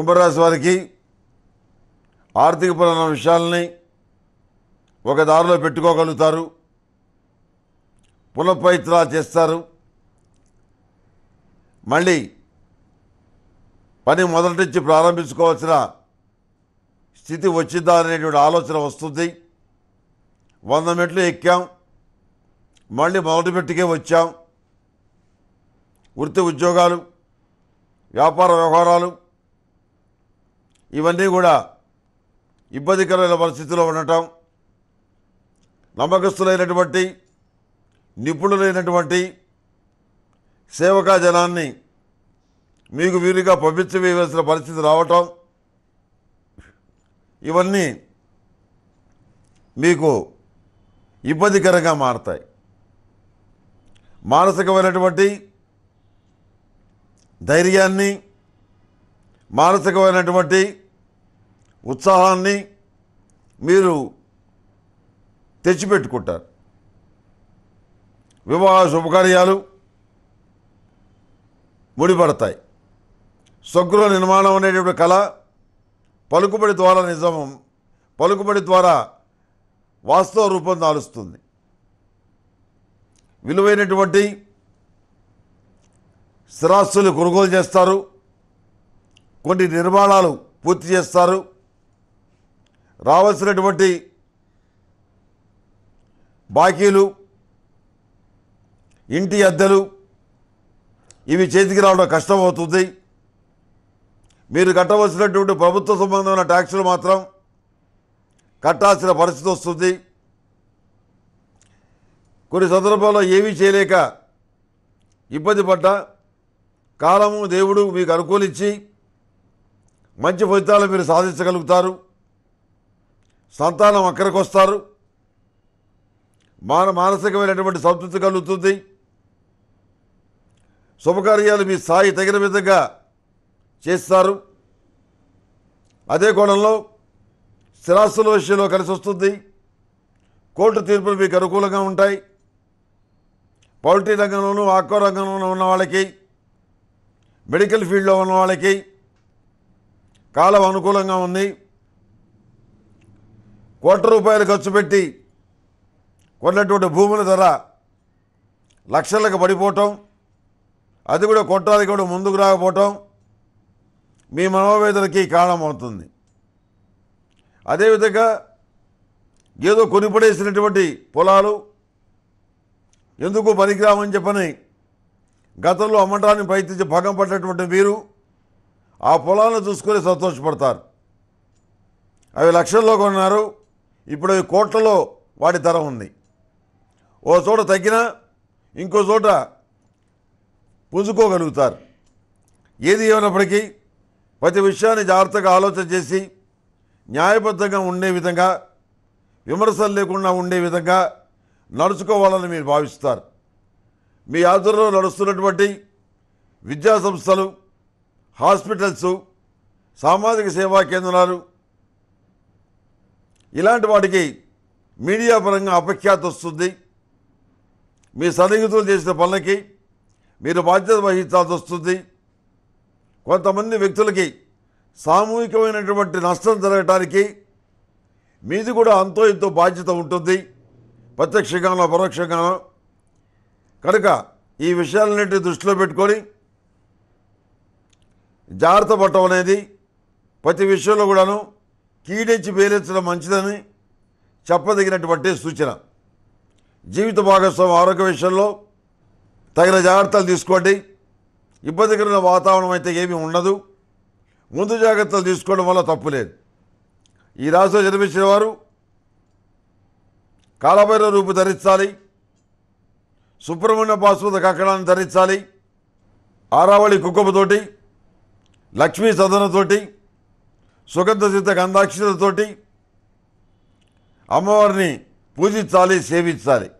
కుంభరాశి వారికి ఆర్థికపరమైన విషయాలని ఒక దారిలో పెట్టుకోగలుగుతారు పునఃపవిత్రాలు చేస్తారు మళ్ళీ పని మొదటి ప్రారంభించుకోవాల్సిన స్థితి వచ్చిందా అనేటువంటి ఆలోచన వస్తుంది వంద మెట్లు ఎక్కాం మళ్ళీ మొదటి మెట్టుకే వచ్చాం వృత్తి ఉద్యోగాలు వ్యాపార వ్యవహారాలు ఇవన్నీ కూడా ఇబ్బందికరమైన పరిస్థితిలో ఉండటం నమ్మకస్తులైనటువంటి నిపుణులైనటువంటి సేవకా జనాన్ని మీకు వీలుగా పంపించవేయవలసిన పరిస్థితి రావటం ఇవన్నీ మీకు ఇబ్బందికరంగా మారతాయి మానసికమైనటువంటి ధైర్యాన్ని మానసికమైనటువంటి ఉత్సాహాన్ని మీరు తెచ్చిపెట్టుకుంటారు వివాహ శుభకార్యాలు ముడిపడతాయి స్వగృహ నిర్మాణం అనేటువంటి కళ పలుకుబడి ద్వారా నిజం పలుకుబడి ద్వారా వాస్తవ రూపం దాలుస్తుంది విలువైనటువంటి స్థిరాస్తులు కొనుగోలు చేస్తారు కొన్ని నిర్మాణాలు పూర్తి చేస్తారు రావాల్సినటువంటి బాకీలు ఇంటి అద్దెలు ఇవి చేతికి రావడం కష్టం అవుతుంది మీరు కట్టవలసినటువంటి ప్రభుత్వ సంబంధమైన ట్యాక్సులు మాత్రం కట్టాల్సిన పరిస్థితి వస్తుంది కొన్ని సందర్భాల్లో ఏమీ చేయలేక ఇబ్బంది పడ్డ కాలము దేవుడు మీకు అనుకూలించి మంచి ఫలితాలు మీరు సాధించగలుగుతారు సంతానం అక్కడికి వస్తారు మాన మానసికమైనటువంటి సంతృప్తి కలుగుతుంది శుభకార్యాలు మీ స్థాయి తగిన విధంగా చేస్తారు అదే కోణంలో స్థిరాస్తుల విషయంలో కలిసి వస్తుంది కోర్టు తీర్పులు మీకు అనుకూలంగా ఉంటాయి పౌల్ట్రీ రంగంలోనూ ఆక్వా రంగంలోనూ ఉన్న వాళ్ళకి మెడికల్ ఫీల్డ్లో ఉన్న వాళ్ళకి కాలం అనుకూలంగా ఉంది కోట్ల రూపాయలు ఖర్చు పెట్టి కొన్నటువంటి భూముల ధర లక్షలకు పడిపోవటం అది కూడా కొట్టాలి కూడా ముందుకు రాకపోవటం మీ మనోవేదనకి కారణమవుతుంది అదేవిధంగా ఏదో కొనిపడేసినటువంటి పొలాలు ఎందుకు పనికిరామని చెప్పని గతంలో అమ్మటాన్ని ప్రయత్నించి భాగం పడినటువంటి మీరు ఆ పొలాలను చూసుకొని సంతోషపడతారు అవి లక్షల్లో కొన్నారు ఇప్పుడు అవి కోట్లలో వాటి ధర ఉంది ఓ చోట తగ్గినా ఇంకో చోట పుంజుకోగలుగుతారు ఏది ఏమైనప్పటికీ ప్రతి విషయాన్ని జాగ్రత్తగా ఆలోచన చేసి న్యాయబద్ధంగా ఉండే విధంగా విమర్శలు లేకుండా ఉండే విధంగా నడుచుకోవాలని మీరు భావిస్తారు మీ ఆధ్వర్యంలో నడుస్తున్నటువంటి విద్యా సంస్థలు హాస్పిటల్స్ సామాజిక సేవా కేంద్రాలు ఇలాంటి వాటికి మీడియా పరంగా అపఖ్యాతి వస్తుంది మీ సన్నిహితులు చేసిన పనులకి మీరు బాధ్యత వహించాల్సి వస్తుంది కొంతమంది వ్యక్తులకి సామూహికమైనటువంటి నష్టం జరగటానికి మీది కూడా అంతో ఎంతో బాధ్యత ఉంటుంది ప్రత్యక్షంగానో పరోక్షంగానో కనుక ఈ విషయాలన్నింటినీ దృష్టిలో పెట్టుకొని జాగ్రత్త పడటం అనేది ప్రతి విషయంలో కూడాను కీడించి వేలెత్తడం మంచిదని చెప్పదగినటువంటి సూచన జీవిత భాగస్వామి ఆరోగ్య విషయంలో తగిన జాగ్రత్తలు తీసుకోండి ఇబ్బందికరమైన వాతావరణం అయితే ఏమీ ఉండదు ముందు జాగ్రత్తలు తీసుకోవడం వల్ల తప్పు లేదు ఈ రాశిలో జన్మించిన వారు కాలభైరవ రూపు ధరించాలి సుబ్రహ్మణ్య పాశ్వత కక్కడాన్ని ధరించాలి ఆరావళి కుక్కపుతోటి లక్ష్మీ సదనతోటి సుగంధ సిద్ధ గంధాక్షతతోటి అమ్మవారిని పూజించాలి సేవించాలి